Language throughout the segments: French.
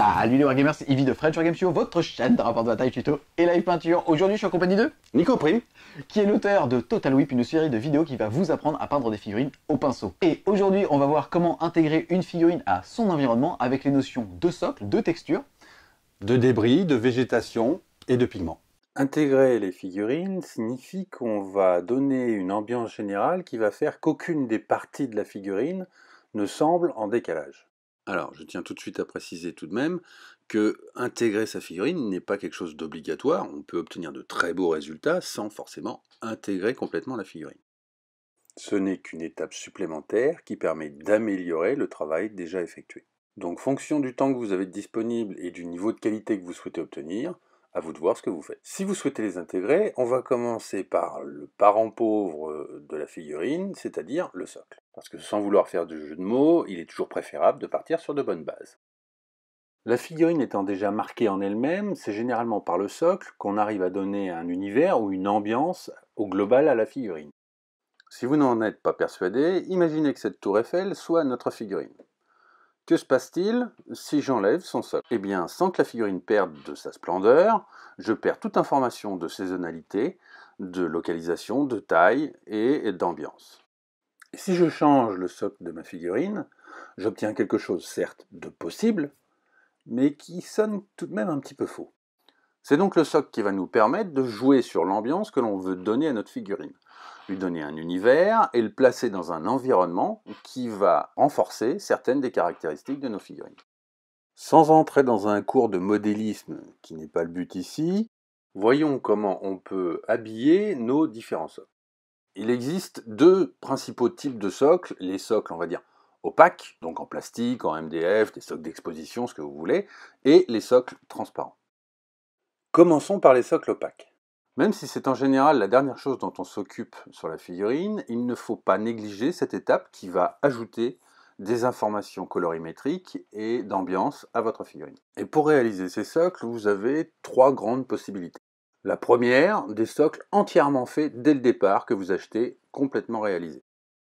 Salut les Wargamers, c'est Yvi de French Wargame Show, votre chaîne de rapport de bataille, tuto et live peinture. Aujourd'hui, je suis en compagnie de Nico Prime, qui est l'auteur de Total Whip, une série de vidéos qui va vous apprendre à peindre des figurines au pinceau. Et aujourd'hui, on va voir comment intégrer une figurine à son environnement avec les notions de socle, de texture, de débris, de végétation et de pigments. Intégrer les figurines signifie qu'on va donner une ambiance générale qui va faire qu'aucune des parties de la figurine ne semble en décalage. Alors, je tiens tout de suite à préciser tout de même que intégrer sa figurine n'est pas quelque chose d'obligatoire, on peut obtenir de très beaux résultats sans forcément intégrer complètement la figurine. Ce n'est qu'une étape supplémentaire qui permet d'améliorer le travail déjà effectué. Donc fonction du temps que vous avez disponible et du niveau de qualité que vous souhaitez obtenir, à vous de voir ce que vous faites. Si vous souhaitez les intégrer, on va commencer par le parent pauvre euh, de la figurine, c'est-à-dire le socle. Parce que sans vouloir faire de jeu de mots, il est toujours préférable de partir sur de bonnes bases. La figurine étant déjà marquée en elle-même, c'est généralement par le socle qu'on arrive à donner un univers ou une ambiance au global à la figurine. Si vous n'en êtes pas persuadé, imaginez que cette tour Eiffel soit notre figurine. Que se passe-t-il si j'enlève son socle Eh bien, sans que la figurine perde de sa splendeur, je perds toute information de saisonnalité, de localisation, de taille et d'ambiance. Si je change le socle de ma figurine, j'obtiens quelque chose certes de possible, mais qui sonne tout de même un petit peu faux. C'est donc le socle qui va nous permettre de jouer sur l'ambiance que l'on veut donner à notre figurine lui donner un univers et le placer dans un environnement qui va renforcer certaines des caractéristiques de nos figurines. Sans entrer dans un cours de modélisme qui n'est pas le but ici, voyons comment on peut habiller nos différents socles. Il existe deux principaux types de socles, les socles, on va dire, opaques, donc en plastique, en MDF, des socles d'exposition, ce que vous voulez, et les socles transparents. Commençons par les socles opaques. Même si c'est en général la dernière chose dont on s'occupe sur la figurine, il ne faut pas négliger cette étape qui va ajouter des informations colorimétriques et d'ambiance à votre figurine. Et pour réaliser ces socles, vous avez trois grandes possibilités. La première, des socles entièrement faits dès le départ que vous achetez complètement réalisés.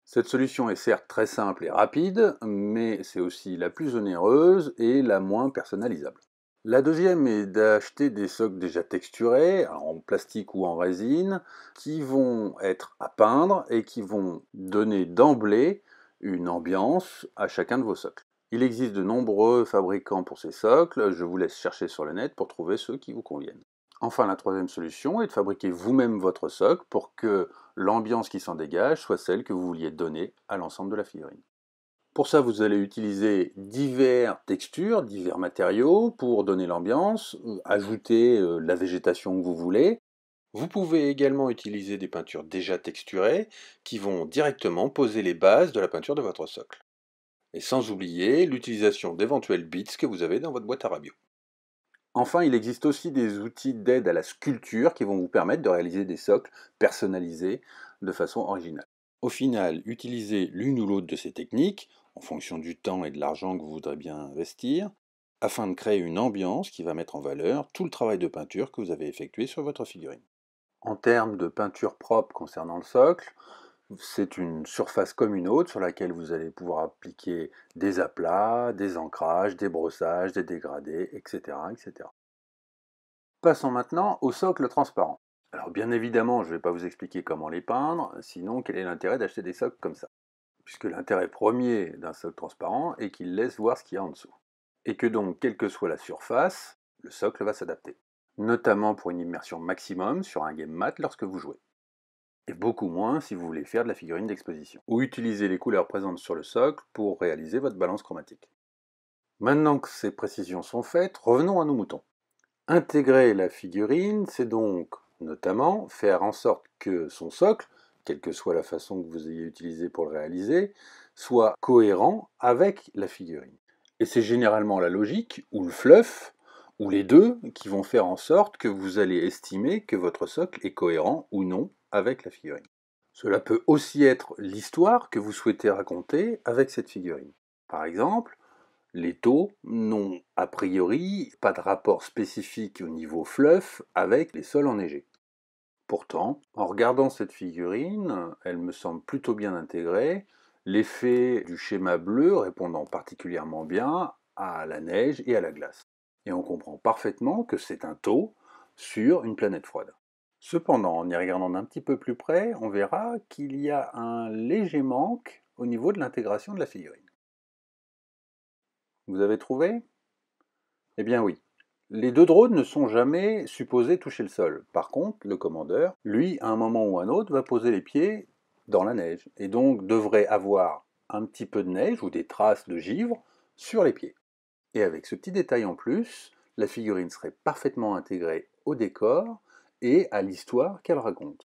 Cette solution est certes très simple et rapide, mais c'est aussi la plus onéreuse et la moins personnalisable. La deuxième est d'acheter des socles déjà texturés, en plastique ou en résine, qui vont être à peindre et qui vont donner d'emblée une ambiance à chacun de vos socles. Il existe de nombreux fabricants pour ces socles, je vous laisse chercher sur le net pour trouver ceux qui vous conviennent. Enfin, la troisième solution est de fabriquer vous-même votre socle pour que l'ambiance qui s'en dégage soit celle que vous vouliez donner à l'ensemble de la figurine. Pour ça, vous allez utiliser divers textures, divers matériaux pour donner l'ambiance, euh, ajouter euh, la végétation que vous voulez. Vous pouvez également utiliser des peintures déjà texturées qui vont directement poser les bases de la peinture de votre socle. Et sans oublier l'utilisation d'éventuels bits que vous avez dans votre boîte à rabiot. Enfin, il existe aussi des outils d'aide à la sculpture qui vont vous permettre de réaliser des socles personnalisés de façon originale. Au final, utiliser l'une ou l'autre de ces techniques, en fonction du temps et de l'argent que vous voudrez bien investir, afin de créer une ambiance qui va mettre en valeur tout le travail de peinture que vous avez effectué sur votre figurine. En termes de peinture propre concernant le socle, c'est une surface comme une autre sur laquelle vous allez pouvoir appliquer des aplats, des ancrages, des brossages, des dégradés, etc. etc. Passons maintenant au socle transparent. Alors bien évidemment, je ne vais pas vous expliquer comment les peindre, sinon quel est l'intérêt d'acheter des socles comme ça puisque l'intérêt premier d'un socle transparent est qu'il laisse voir ce qu'il y a en dessous. Et que donc, quelle que soit la surface, le socle va s'adapter. Notamment pour une immersion maximum sur un game mat lorsque vous jouez. Et beaucoup moins si vous voulez faire de la figurine d'exposition. Ou utiliser les couleurs présentes sur le socle pour réaliser votre balance chromatique. Maintenant que ces précisions sont faites, revenons à nos moutons. Intégrer la figurine, c'est donc notamment faire en sorte que son socle quelle que soit la façon que vous ayez utilisée pour le réaliser, soit cohérent avec la figurine. Et c'est généralement la logique, ou le fluff, ou les deux, qui vont faire en sorte que vous allez estimer que votre socle est cohérent ou non avec la figurine. Cela peut aussi être l'histoire que vous souhaitez raconter avec cette figurine. Par exemple, les taux n'ont a priori pas de rapport spécifique au niveau fluff avec les sols enneigés. Pourtant, en regardant cette figurine, elle me semble plutôt bien intégrée, l'effet du schéma bleu répondant particulièrement bien à la neige et à la glace. Et on comprend parfaitement que c'est un taux sur une planète froide. Cependant, en y regardant d'un petit peu plus près, on verra qu'il y a un léger manque au niveau de l'intégration de la figurine. Vous avez trouvé Eh bien oui, les deux drones ne sont jamais supposés toucher le sol. Par contre, le commandeur, lui, à un moment ou à un autre, va poser les pieds dans la neige, et donc devrait avoir un petit peu de neige ou des traces de givre sur les pieds. Et avec ce petit détail en plus, la figurine serait parfaitement intégrée au décor et à l'histoire qu'elle raconte.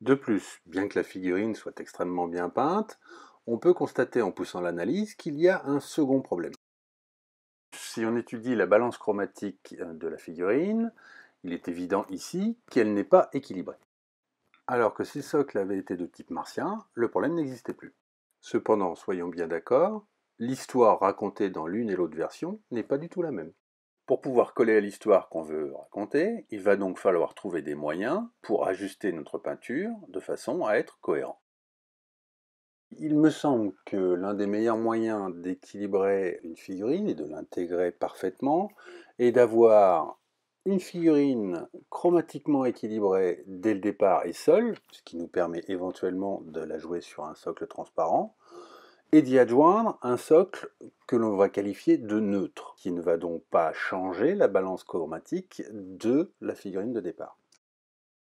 De plus, bien que la figurine soit extrêmement bien peinte, on peut constater en poussant l'analyse qu'il y a un second problème si on étudie la balance chromatique euh, de la figurine, il est évident ici qu'elle n'est pas équilibrée. Alors que si le socle avait été de type martien, le problème n'existait plus. Cependant, soyons bien d'accord, l'histoire racontée dans l'une et l'autre version n'est pas du tout la même. Pour pouvoir coller à l'histoire qu'on veut raconter, il va donc falloir trouver des moyens pour ajuster notre peinture de façon à être cohérent. Il me semble que l'un des meilleurs moyens d'équilibrer une figurine et de l'intégrer parfaitement est d'avoir une figurine chromatiquement équilibrée dès le départ et seule, ce qui nous permet éventuellement de la jouer sur un socle transparent, et d'y adjoindre un socle que l'on va qualifier de neutre, qui ne va donc pas changer la balance chromatique de la figurine de départ.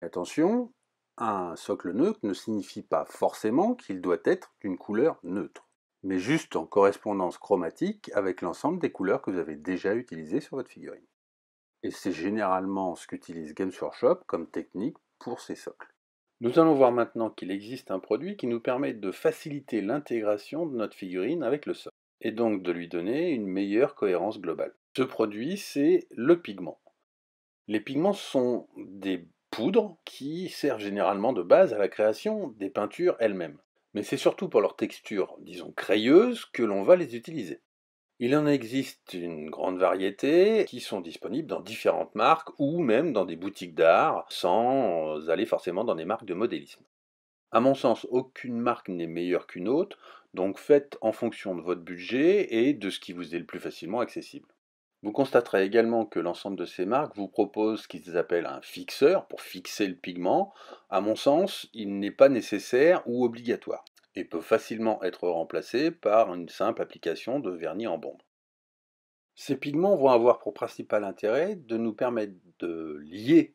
Attention, un socle neutre ne signifie pas forcément qu'il doit être d'une couleur neutre, mais juste en correspondance chromatique avec l'ensemble des couleurs que vous avez déjà utilisées sur votre figurine. Et c'est généralement ce qu'utilise Games Workshop comme technique pour ces socles. Nous allons voir maintenant qu'il existe un produit qui nous permet de faciliter l'intégration de notre figurine avec le socle, et donc de lui donner une meilleure cohérence globale. Ce produit, c'est le pigment. Les pigments sont des qui servent généralement de base à la création des peintures elles-mêmes. Mais c'est surtout pour leur texture, disons crayeuse, que l'on va les utiliser. Il en existe une grande variété qui sont disponibles dans différentes marques ou même dans des boutiques d'art sans aller forcément dans des marques de modélisme. À mon sens, aucune marque n'est meilleure qu'une autre, donc faites en fonction de votre budget et de ce qui vous est le plus facilement accessible. Vous constaterez également que l'ensemble de ces marques vous propose ce qu'ils appellent un fixeur pour fixer le pigment. À mon sens, il n'est pas nécessaire ou obligatoire et peut facilement être remplacé par une simple application de vernis en bombe. Ces pigments vont avoir pour principal intérêt de nous permettre de lier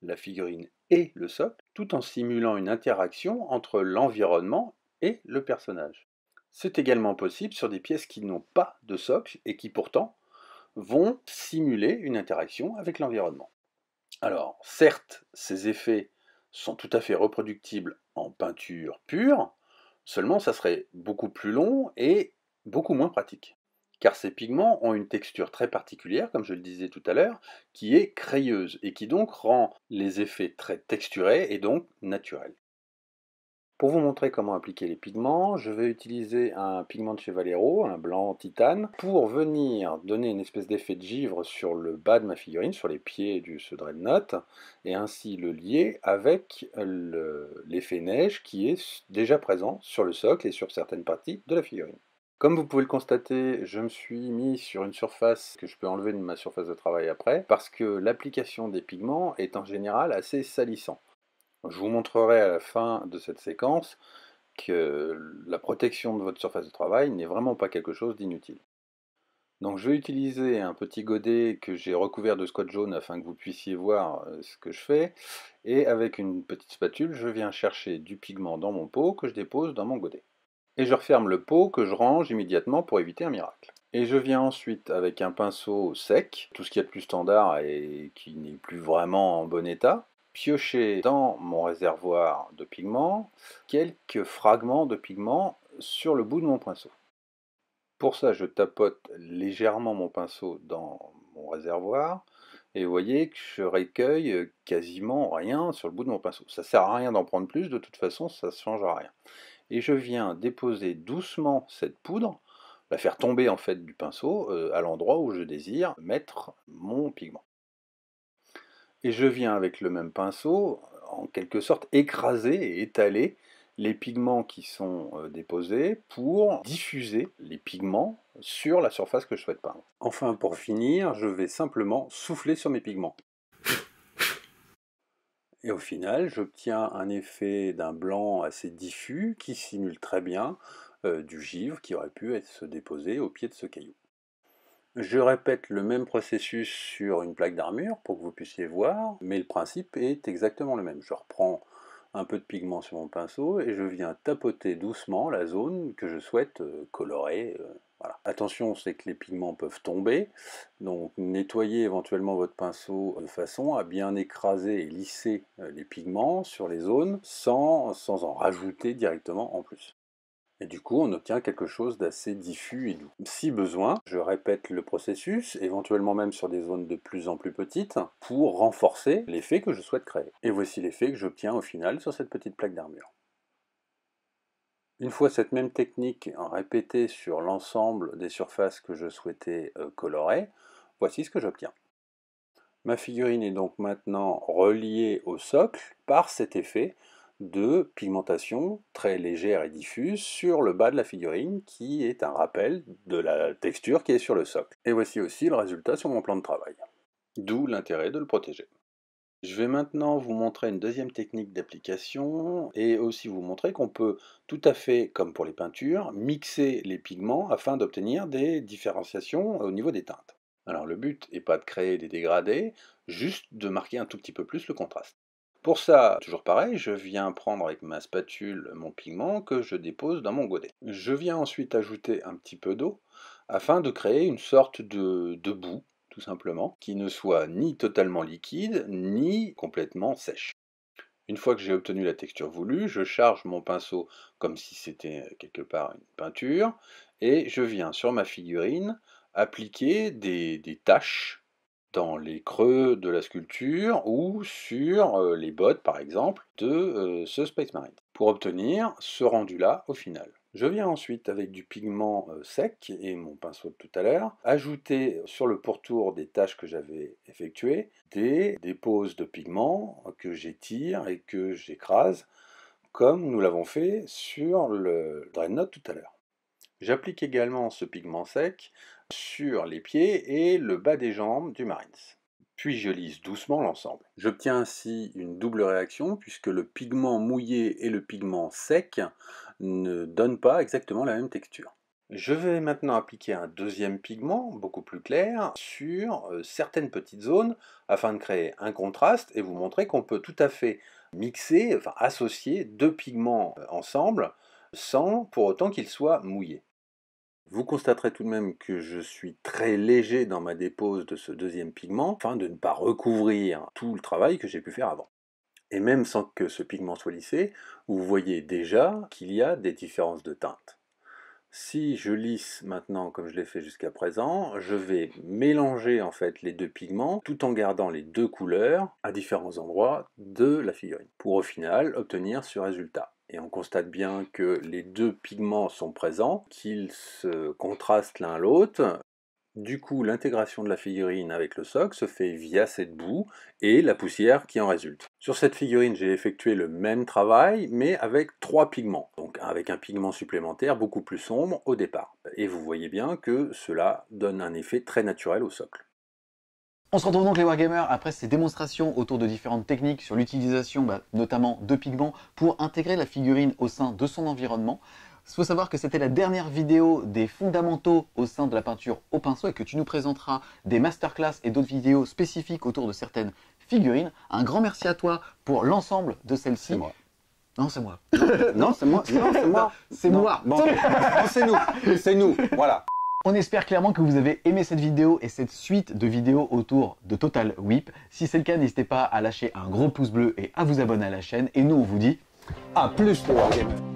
la figurine et le socle tout en simulant une interaction entre l'environnement et le personnage. C'est également possible sur des pièces qui n'ont pas de socle et qui pourtant vont simuler une interaction avec l'environnement. Alors, certes, ces effets sont tout à fait reproductibles en peinture pure, seulement ça serait beaucoup plus long et beaucoup moins pratique. Car ces pigments ont une texture très particulière, comme je le disais tout à l'heure, qui est crayeuse et qui donc rend les effets très texturés et donc naturels. Pour vous montrer comment appliquer les pigments, je vais utiliser un pigment de chez Valero, un blanc titane, pour venir donner une espèce d'effet de givre sur le bas de ma figurine, sur les pieds du ce dreadnought, et ainsi le lier avec l'effet neige qui est déjà présent sur le socle et sur certaines parties de la figurine. Comme vous pouvez le constater, je me suis mis sur une surface que je peux enlever de ma surface de travail après, parce que l'application des pigments est en général assez salissante. Je vous montrerai à la fin de cette séquence que la protection de votre surface de travail n'est vraiment pas quelque chose d'inutile. Donc je vais utiliser un petit godet que j'ai recouvert de scotch jaune afin que vous puissiez voir euh, ce que je fais. Et avec une petite spatule, je viens chercher du pigment dans mon pot que je dépose dans mon godet. Et je referme le pot que je range immédiatement pour éviter un miracle. Et je viens ensuite avec un pinceau sec, tout ce qui est plus standard et qui n'est plus vraiment en bon état, piocher dans mon réservoir de pigments quelques fragments de pigments sur le bout de mon pinceau. Pour ça, je tapote légèrement mon pinceau dans mon réservoir et vous voyez que je recueille quasiment rien sur le bout de mon pinceau. Ça sert à rien d'en prendre plus, de toute façon, ça ne changera rien. Et je viens déposer doucement cette poudre, la faire tomber en fait du pinceau euh, à l'endroit où je désire mettre mon pigment et je viens avec le même pinceau, en quelque sorte, écraser et étaler les pigments qui sont euh, déposés pour diffuser les pigments sur la surface que je souhaite peindre. Enfin, pour finir, je vais simplement souffler sur mes pigments. Et au final, j'obtiens un effet d'un blanc assez diffus qui simule très bien euh, du givre qui aurait pu être se déposer au pied de ce caillou. Je répète le même processus sur une plaque d'armure pour que vous puissiez voir, mais le principe est exactement le même. Je reprends un peu de pigment sur mon pinceau et je viens tapoter doucement la zone que je souhaite euh, colorer. Euh, Attention, c'est que les pigments peuvent tomber, donc nettoyez éventuellement votre pinceau euh, de façon à bien écraser et lisser les pigments sur les zones sans en rajouter directement en plus. Et du coup, on obtient quelque chose d'assez diffus et doux. Si besoin, je répète le processus, éventuellement même sur des zones de plus en plus petites, pour renforcer l'effet que je souhaite créer. Et voici l'effet que j'obtiens au final sur cette petite plaque d'armure. Une fois cette même technique répétée sur l'ensemble des surfaces que je souhaitais euh, colorer, voici ce que j'obtiens. Ma figurine est donc maintenant reliée au socle par cet effet de pigmentation très légère et diffuse sur le bas de la figurine qui est un rappel de la texture qui est sur le socle. Et voici aussi le résultat sur mon plan de travail. D'où l'intérêt de le protéger. Je vais maintenant vous montrer une deuxième technique d'application et aussi vous montrer qu'on peut tout à fait, comme pour les peintures, mixer les pigments afin d'obtenir des différenciations au niveau des teintes. Alors le but n'est pas de créer des dégradés, juste de marquer un tout petit peu plus le contraste. Pour ça, toujours pareil, je viens prendre avec ma spatule mon pigment que je dépose dans mon godet. Je viens ensuite ajouter un petit peu d'eau afin de créer une sorte de, boue, tout simplement, qui ne soit ni totalement liquide, ni complètement sèche. Une fois que j'ai obtenu la texture voulue, je charge mon pinceau comme si c'était euh, quelque part une peinture, et je viens sur ma figurine appliquer des, des taches dans les creux de la sculpture ou sur euh, les bottes, par exemple, de euh, ce Space Marine, pour obtenir ce rendu-là au final. Je viens ensuite avec du pigment euh, sec et mon pinceau de tout à l'heure, ajouter sur le pourtour des tâches que j'avais effectuées des, déposes de pigments que j'étire et que j'écrase, comme nous l'avons fait sur le Dreadnought tout à l'heure. J'applique également ce pigment sec sur les pieds et le bas des jambes du Marines. Puis je lisse doucement l'ensemble. J'obtiens ainsi une double réaction puisque le pigment mouillé et le pigment sec ne donnent pas exactement la même texture. Je vais maintenant appliquer un deuxième pigment, beaucoup plus clair, sur euh, certaines petites zones afin de créer un contraste et vous montrer qu'on peut tout à fait mixer, enfin associer deux pigments euh, ensemble sans pour autant qu'il soit mouillé. Vous constaterez tout de même que je suis très léger dans ma dépose de ce deuxième pigment, afin de ne pas recouvrir tout le travail que j'ai pu faire avant. Et même sans que ce pigment soit lissé, vous voyez déjà qu'il y a des différences de teinte. Si je lisse maintenant comme je l'ai fait jusqu'à présent, je vais mélanger en fait les deux pigments tout en gardant les deux couleurs à différents endroits de la figurine pour au final obtenir ce résultat. Et on constate bien que les deux pigments sont présents, qu'ils se contrastent l'un l'autre. Du coup, l'intégration de la figurine avec le socle se fait via cette boue et la poussière qui en résulte. Sur cette figurine, j'ai effectué le même travail, mais avec trois pigments. Donc avec un pigment supplémentaire beaucoup plus sombre au départ. Et vous voyez bien que cela donne un effet très naturel au socle. On se retrouve donc les Wargamers après ces démonstrations autour de différentes techniques sur l'utilisation bah, notamment de pigments pour intégrer la figurine au sein de son environnement. Il faut savoir que c'était la dernière vidéo des fondamentaux au sein de la peinture au pinceau et que tu nous présenteras des masterclass et d'autres vidéos spécifiques autour de certaines figurines. Un grand merci à toi pour l'ensemble de celles-ci. Non, c'est moi. non, c'est moi. Non, c'est moi. C'est moi. c'est nous. C'est nous. Voilà. On espère clairement que vous avez aimé cette vidéo et cette suite de vidéos autour de Total Whip. Si c'est le cas, n'hésitez pas à lâcher un gros pouce bleu et à vous abonner à la chaîne. Et nous, on vous dit à plus, pour game